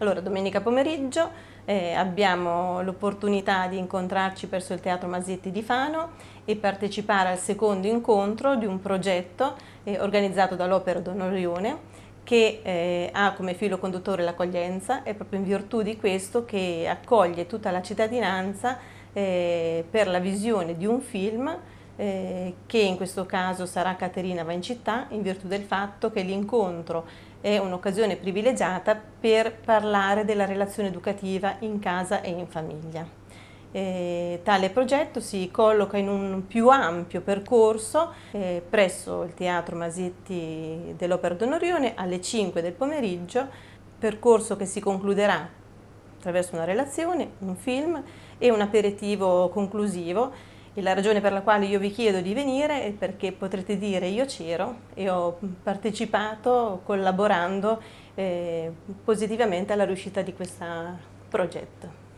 Allora, domenica pomeriggio eh, abbiamo l'opportunità di incontrarci presso il Teatro Masetti di Fano e partecipare al secondo incontro di un progetto eh, organizzato dall'Opera d'Onorione che eh, ha come filo conduttore l'accoglienza, è proprio in virtù di questo che accoglie tutta la cittadinanza eh, per la visione di un film eh, che in questo caso sarà Caterina va in città in virtù del fatto che l'incontro è un'occasione privilegiata per parlare della relazione educativa in casa e in famiglia. Eh, tale progetto si colloca in un più ampio percorso eh, presso il Teatro Masetti dell'Opera d'Onorione alle 5 del pomeriggio, percorso che si concluderà attraverso una relazione, un film e un aperitivo conclusivo e la ragione per la quale io vi chiedo di venire è perché potrete dire io c'ero e ho partecipato collaborando eh, positivamente alla riuscita di questo progetto.